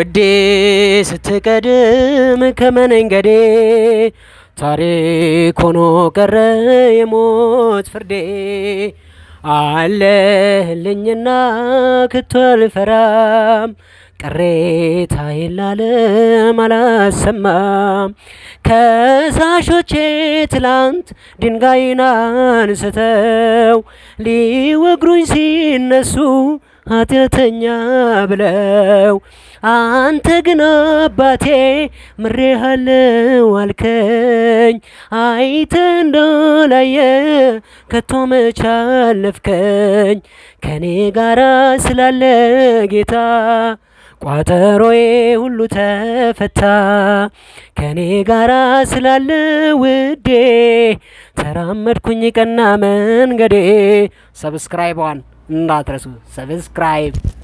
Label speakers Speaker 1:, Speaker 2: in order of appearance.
Speaker 1: ውዴ ስትቀድም ከመንገዴ ታሪክ ሆኖ ቀረ የሞት ፍርዴ። አለህልኝና ከቶ አልፈራም፣ ቅሬታዬን ለዓለም አላሰማም። ከሳሾቼ ትላንት ድንጋይን አንስተው ሊወግሩኝ ሲነሱ ኃጢአተኛ ብለው አንተ ግን አባቴ ምሬሃለው አልከኝ። አይተ እንዳላየ ከቶ መች አለፍከኝ? ከኔ ጋራ ስላለ ጌታ ቋጠሮዬ ሁሉ ተፈታ። ከኔ ጋራ ስላለ ውዴ ተራመድኩኝ ቀና መንገዴ። ሰብስክራይብ ዋን Not Rasu. Subscribe.